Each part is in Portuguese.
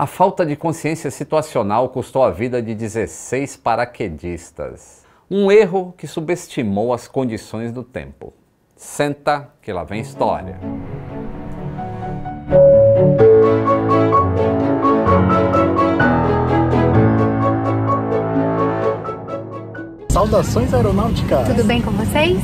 A falta de consciência situacional custou a vida de 16 paraquedistas. Um erro que subestimou as condições do tempo. Senta, que lá vem história. Saudações aeronáuticas! Tudo bem com vocês?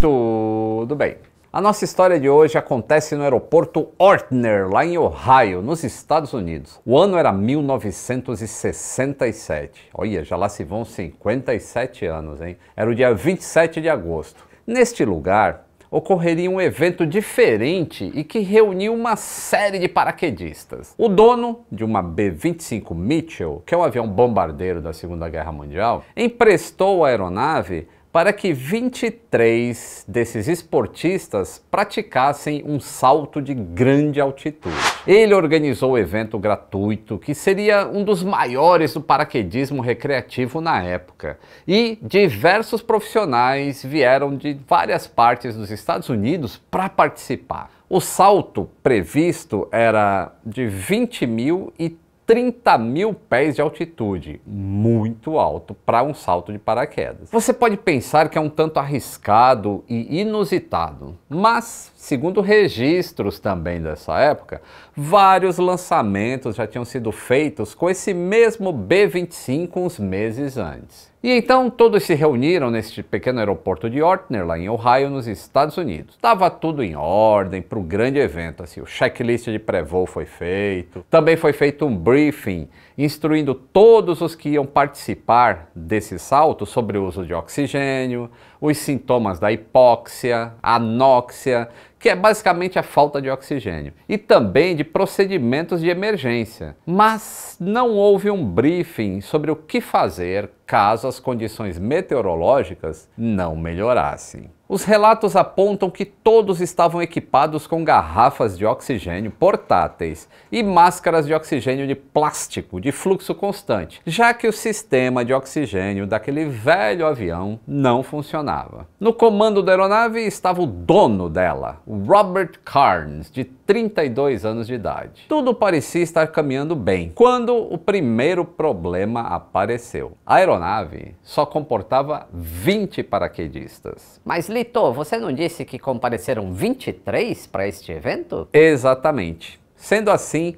Tudo bem. A nossa história de hoje acontece no aeroporto Ortner, lá em Ohio, nos Estados Unidos. O ano era 1967. Olha, já lá se vão 57 anos, hein? Era o dia 27 de agosto. Neste lugar, ocorreria um evento diferente e que reuniu uma série de paraquedistas. O dono de uma B-25 Mitchell, que é um avião bombardeiro da Segunda Guerra Mundial, emprestou a aeronave para que 23 desses esportistas praticassem um salto de grande altitude. Ele organizou o evento gratuito, que seria um dos maiores do paraquedismo recreativo na época, e diversos profissionais vieram de várias partes dos Estados Unidos para participar. O salto previsto era de 20 mil e 30 mil pés de altitude, muito alto para um salto de paraquedas. Você pode pensar que é um tanto arriscado e inusitado, mas, segundo registros também dessa época, vários lançamentos já tinham sido feitos com esse mesmo B-25 uns meses antes. E então todos se reuniram neste pequeno aeroporto de Ortner, lá em Ohio, nos Estados Unidos. Tava tudo em ordem para o grande evento, assim, o checklist de pré-voo foi feito, também foi feito um briefing instruindo todos os que iam participar desse salto sobre o uso de oxigênio, os sintomas da hipóxia, anóxia, que é basicamente a falta de oxigênio, e também de procedimentos de emergência. Mas não houve um briefing sobre o que fazer caso as condições meteorológicas não melhorassem. Os relatos apontam que todos estavam equipados com garrafas de oxigênio portáteis e máscaras de oxigênio de plástico de fluxo constante, já que o sistema de oxigênio daquele velho avião não funcionava. No comando da aeronave estava o dono dela, Robert Carnes, de 32 anos de idade. Tudo parecia estar caminhando bem, quando o primeiro problema apareceu. A aeronave só comportava 20 paraquedistas. Mas Lito, você não disse que compareceram 23 para este evento? Exatamente. Sendo assim,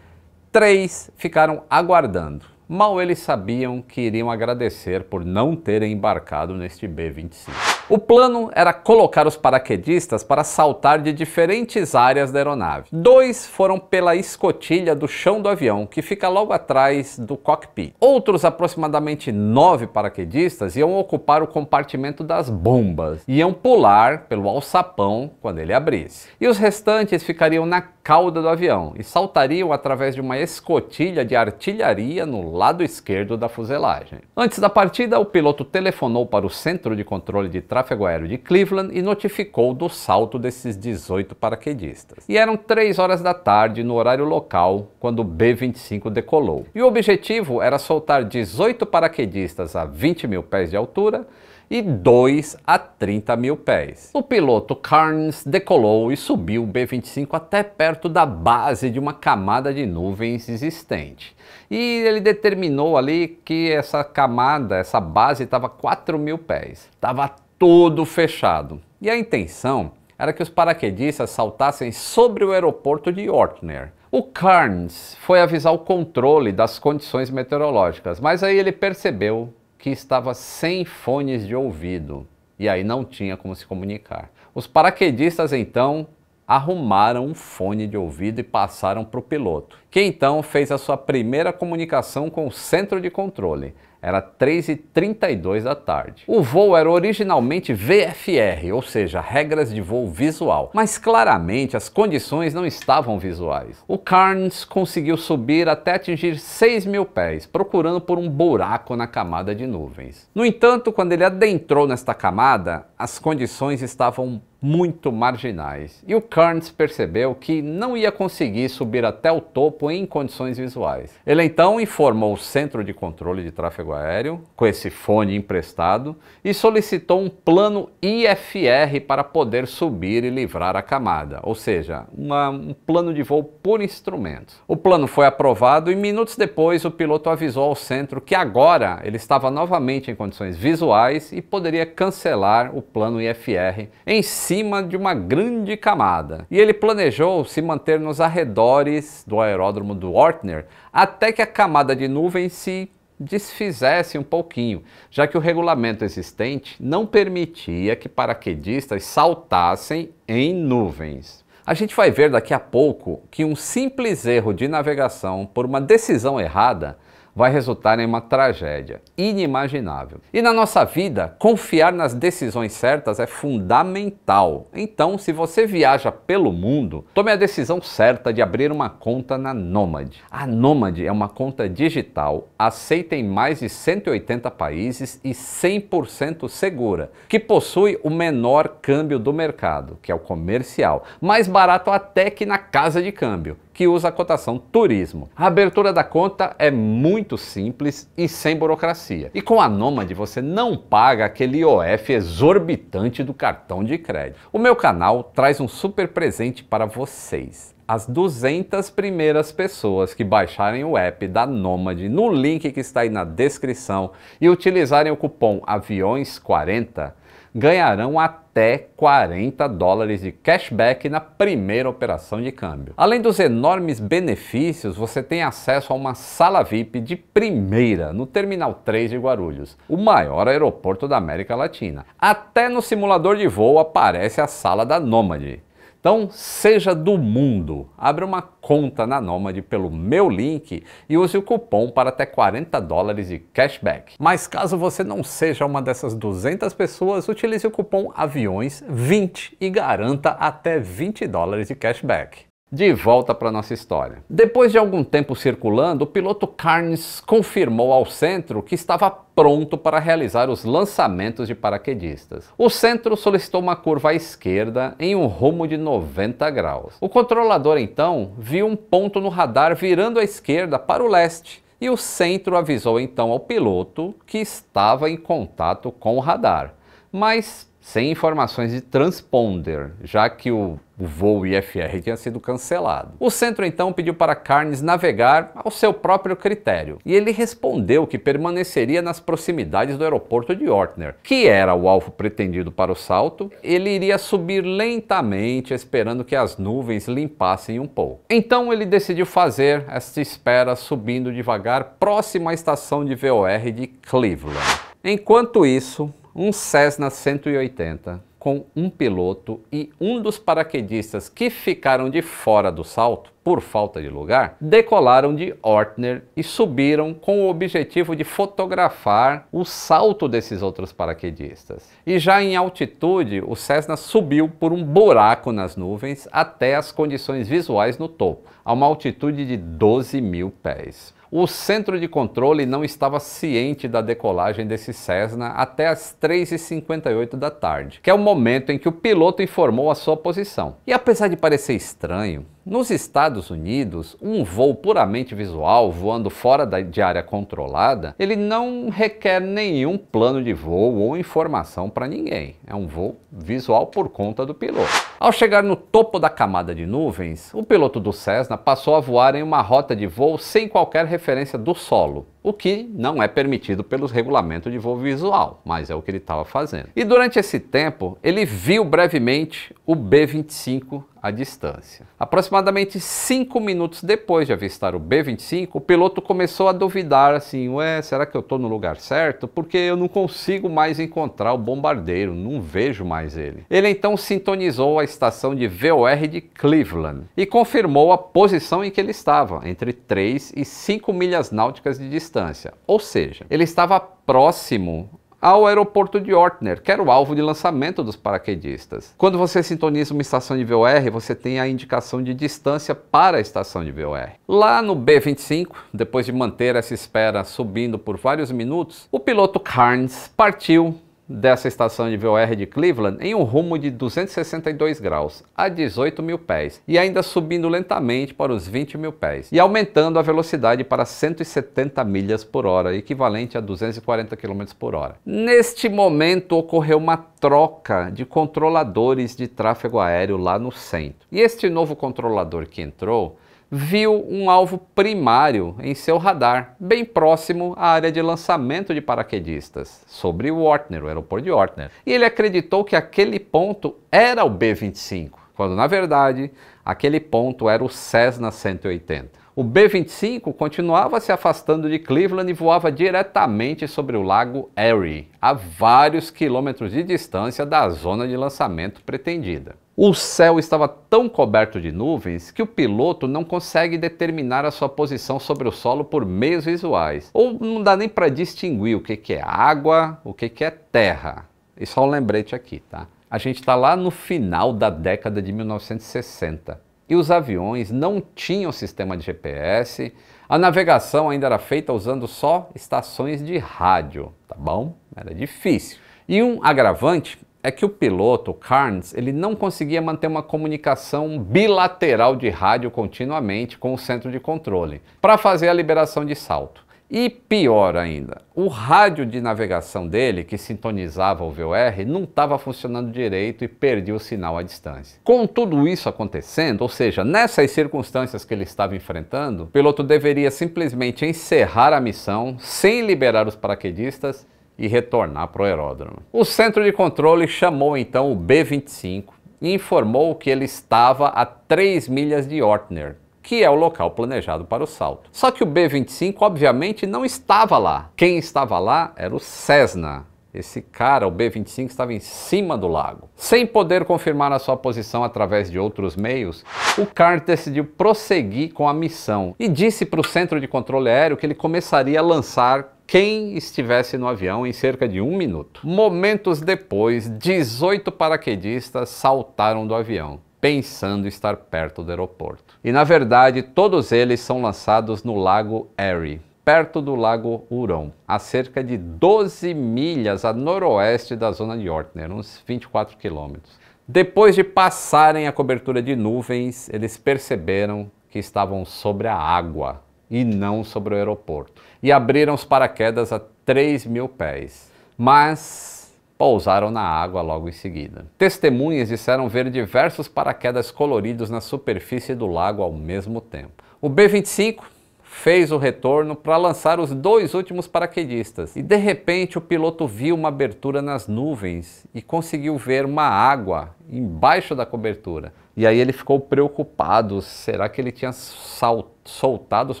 três ficaram aguardando. Mal eles sabiam que iriam agradecer por não terem embarcado neste B-25. O plano era colocar os paraquedistas para saltar de diferentes áreas da aeronave. Dois foram pela escotilha do chão do avião, que fica logo atrás do cockpit. Outros, aproximadamente nove paraquedistas, iam ocupar o compartimento das bombas, iam pular pelo alçapão quando ele abrisse. E os restantes ficariam na cauda do avião e saltariam através de uma escotilha de artilharia no lado esquerdo da fuselagem. Antes da partida, o piloto telefonou para o Centro de Controle de Tráfego Aéreo de Cleveland e notificou do salto desses 18 paraquedistas. E eram 3 horas da tarde no horário local quando o B-25 decolou. E o objetivo era soltar 18 paraquedistas a 20 mil pés de altura e 2 a 30 mil pés. O piloto Carnes decolou e subiu o B-25 até perto da base de uma camada de nuvens existente. E ele determinou ali que essa camada, essa base estava 4 mil pés. Estava tudo fechado. E a intenção era que os paraquedistas saltassem sobre o aeroporto de Ortner. O Carnes foi avisar o controle das condições meteorológicas, mas aí ele percebeu que estava sem fones de ouvido e aí não tinha como se comunicar. Os paraquedistas então arrumaram um fone de ouvido e passaram para o piloto, que então fez a sua primeira comunicação com o centro de controle. Era 3h32 da tarde. O voo era originalmente VFR, ou seja, regras de voo visual, mas claramente as condições não estavam visuais. O Carnes conseguiu subir até atingir 6 mil pés, procurando por um buraco na camada de nuvens. No entanto, quando ele adentrou nesta camada, as condições estavam muito marginais, e o Kearns percebeu que não ia conseguir subir até o topo em condições visuais. Ele então informou o Centro de Controle de Tráfego Aéreo, com esse fone emprestado, e solicitou um plano IFR para poder subir e livrar a camada, ou seja, uma, um plano de voo por instrumentos. O plano foi aprovado e minutos depois o piloto avisou ao centro que agora ele estava novamente em condições visuais e poderia cancelar o plano IFR em cima de uma grande camada. E ele planejou se manter nos arredores do aeródromo do Ortner até que a camada de nuvem se desfizesse um pouquinho, já que o regulamento existente não permitia que paraquedistas saltassem em nuvens. A gente vai ver daqui a pouco que um simples erro de navegação por uma decisão errada vai resultar em uma tragédia inimaginável. E na nossa vida, confiar nas decisões certas é fundamental. Então, se você viaja pelo mundo, tome a decisão certa de abrir uma conta na Nomad. A Nomad é uma conta digital aceita em mais de 180 países e 100% segura, que possui o menor câmbio do mercado, que é o comercial, mais barato até que na casa de câmbio que usa a cotação turismo. A abertura da conta é muito simples e sem burocracia. E com a Nômade você não paga aquele IOF exorbitante do cartão de crédito. O meu canal traz um super presente para vocês as 200 primeiras pessoas que baixarem o app da Nômade no link que está aí na descrição e utilizarem o cupom AVIões40 ganharão até 40 dólares de cashback na primeira operação de câmbio. Além dos enormes benefícios, você tem acesso a uma sala VIP de primeira no Terminal 3 de Guarulhos, o maior aeroporto da América Latina. Até no simulador de voo aparece a sala da Nômade. Então, seja do mundo, abra uma conta na Nomad pelo meu link e use o cupom para até 40 dólares de cashback. Mas caso você não seja uma dessas 200 pessoas, utilize o cupom AVIões20 e garanta até 20 dólares de cashback de volta para nossa história. Depois de algum tempo circulando, o piloto Carnes confirmou ao centro que estava pronto para realizar os lançamentos de paraquedistas. O centro solicitou uma curva à esquerda em um rumo de 90 graus. O controlador então viu um ponto no radar virando à esquerda para o leste. E o centro avisou então ao piloto que estava em contato com o radar, mas sem informações de transponder, já que o o voo IFR tinha sido cancelado. O centro então pediu para Carnes navegar ao seu próprio critério, e ele respondeu que permaneceria nas proximidades do aeroporto de Ortner, que era o alvo pretendido para o salto. Ele iria subir lentamente, esperando que as nuvens limpassem um pouco. Então ele decidiu fazer esta espera subindo devagar próximo à estação de VOR de Cleveland. Enquanto isso, um Cessna 180 com um piloto e um dos paraquedistas que ficaram de fora do salto por falta de lugar, decolaram de Ortner e subiram com o objetivo de fotografar o salto desses outros paraquedistas. E já em altitude, o Cessna subiu por um buraco nas nuvens até as condições visuais no topo, a uma altitude de 12 mil pés. O centro de controle não estava ciente da decolagem desse Cessna até as 3h58 da tarde, que é o momento em que o piloto informou a sua posição. E apesar de parecer estranho, nos Estados Unidos, um voo puramente visual, voando fora da, de área controlada, ele não requer nenhum plano de voo ou informação para ninguém. É um voo visual por conta do piloto. Ao chegar no topo da camada de nuvens, o piloto do Cessna passou a voar em uma rota de voo sem qualquer referência do solo o que não é permitido pelos regulamentos de voo visual, mas é o que ele estava fazendo. E durante esse tempo, ele viu brevemente o B-25 à distância. Aproximadamente cinco minutos depois de avistar o B-25, o piloto começou a duvidar assim, ué, será que eu estou no lugar certo? Porque eu não consigo mais encontrar o bombardeiro, não vejo mais ele. Ele então sintonizou a estação de VOR de Cleveland e confirmou a posição em que ele estava, entre 3 e 5 milhas náuticas de distância distância, ou seja, ele estava próximo ao aeroporto de Ortner, que era o alvo de lançamento dos paraquedistas. Quando você sintoniza uma estação de VOR, você tem a indicação de distância para a estação de VOR. Lá no B-25, depois de manter essa espera subindo por vários minutos, o piloto Carnes partiu dessa estação de VOR de Cleveland em um rumo de 262 graus, a 18 mil pés, e ainda subindo lentamente para os 20 mil pés, e aumentando a velocidade para 170 milhas por hora, equivalente a 240 km por hora. Neste momento ocorreu uma troca de controladores de tráfego aéreo lá no centro, e este novo controlador que entrou viu um alvo primário em seu radar, bem próximo à área de lançamento de paraquedistas, sobre Ortner, o aeroporto de Ortner. E ele acreditou que aquele ponto era o B-25, quando na verdade aquele ponto era o Cessna 180. O B-25 continuava se afastando de Cleveland e voava diretamente sobre o lago Erie, a vários quilômetros de distância da zona de lançamento pretendida. O céu estava tão coberto de nuvens que o piloto não consegue determinar a sua posição sobre o solo por meios visuais, ou não dá nem para distinguir o que, que é água, o que, que é terra. E só um lembrete aqui, tá? A gente está lá no final da década de 1960 e os aviões não tinham sistema de GPS, a navegação ainda era feita usando só estações de rádio, tá bom? Era difícil. E um agravante é que o piloto, Carnes, ele não conseguia manter uma comunicação bilateral de rádio continuamente com o centro de controle para fazer a liberação de salto. E pior ainda, o rádio de navegação dele, que sintonizava o VOR, não estava funcionando direito e perdia o sinal à distância. Com tudo isso acontecendo, ou seja, nessas circunstâncias que ele estava enfrentando, o piloto deveria simplesmente encerrar a missão sem liberar os paraquedistas e retornar para o aeródromo. O centro de controle chamou então o B-25 e informou que ele estava a 3 milhas de Ortner, que é o local planejado para o salto. Só que o B-25 obviamente não estava lá. Quem estava lá era o Cessna, esse cara, o B-25, estava em cima do lago. Sem poder confirmar a sua posição através de outros meios, o Carter decidiu prosseguir com a missão e disse para o centro de controle aéreo que ele começaria a lançar quem estivesse no avião em cerca de um minuto. Momentos depois, 18 paraquedistas saltaram do avião pensando estar perto do aeroporto. E na verdade, todos eles são lançados no Lago Erie, perto do Lago Huron, a cerca de 12 milhas a noroeste da zona de Ortner, uns 24 quilômetros. Depois de passarem a cobertura de nuvens, eles perceberam que estavam sobre a água, e não sobre o aeroporto. E abriram os paraquedas a 3 mil pés, mas pousaram na água logo em seguida. Testemunhas disseram ver diversos paraquedas coloridos na superfície do lago ao mesmo tempo. O B-25 fez o retorno para lançar os dois últimos paraquedistas e de repente o piloto viu uma abertura nas nuvens e conseguiu ver uma água embaixo da cobertura e aí ele ficou preocupado, será que ele tinha soltado os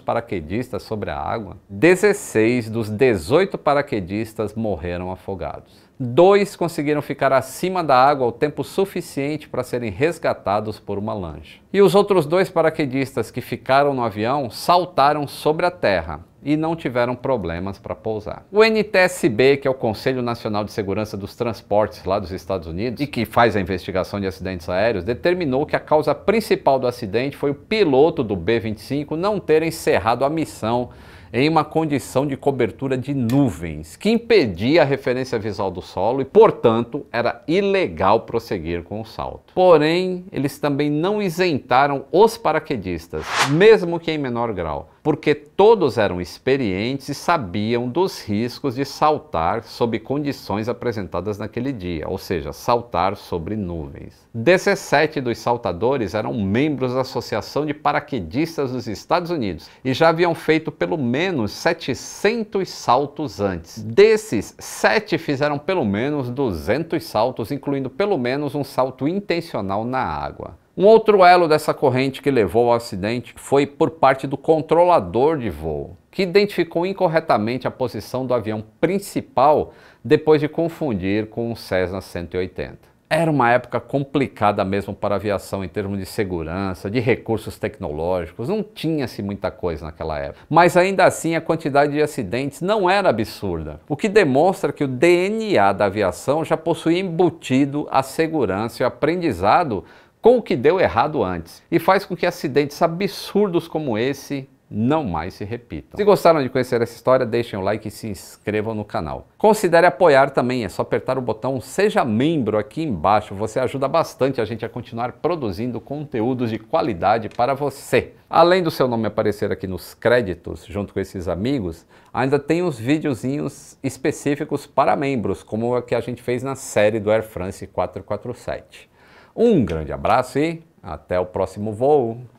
paraquedistas sobre a água? 16 dos 18 paraquedistas morreram afogados. Dois conseguiram ficar acima da água o tempo suficiente para serem resgatados por uma lancha. E os outros dois paraquedistas que ficaram no avião saltaram sobre a terra, e não tiveram problemas para pousar. O NTSB, que é o Conselho Nacional de Segurança dos Transportes lá dos Estados Unidos e que faz a investigação de acidentes aéreos, determinou que a causa principal do acidente foi o piloto do B-25 não ter encerrado a missão em uma condição de cobertura de nuvens, que impedia a referência visual do solo e, portanto, era ilegal prosseguir com o salto. Porém, eles também não isentaram os paraquedistas, mesmo que em menor grau porque todos eram experientes e sabiam dos riscos de saltar sob condições apresentadas naquele dia, ou seja, saltar sobre nuvens. 17 dos saltadores eram membros da Associação de Paraquedistas dos Estados Unidos e já haviam feito pelo menos 700 saltos antes. Desses, 7 fizeram pelo menos 200 saltos, incluindo pelo menos um salto intencional na água. Um outro elo dessa corrente que levou ao acidente foi por parte do controlador de voo, que identificou incorretamente a posição do avião principal depois de confundir com um Cessna 180 era uma época complicada mesmo para a aviação em termos de segurança, de recursos tecnológicos, não tinha-se muita coisa naquela época. Mas ainda assim a quantidade de acidentes não era absurda, o que demonstra que o DNA da aviação já possuía embutido a segurança e o aprendizado com o que deu errado antes e faz com que acidentes absurdos como esse não mais se repitam. Se gostaram de conhecer essa história, deixem o like e se inscrevam no canal. Considere apoiar também, é só apertar o botão Seja Membro aqui embaixo, você ajuda bastante a gente a continuar produzindo conteúdos de qualidade para você. Além do seu nome aparecer aqui nos créditos, junto com esses amigos, ainda tem os videozinhos específicos para membros, como o que a gente fez na série do Air France 447. Um grande abraço e até o próximo voo!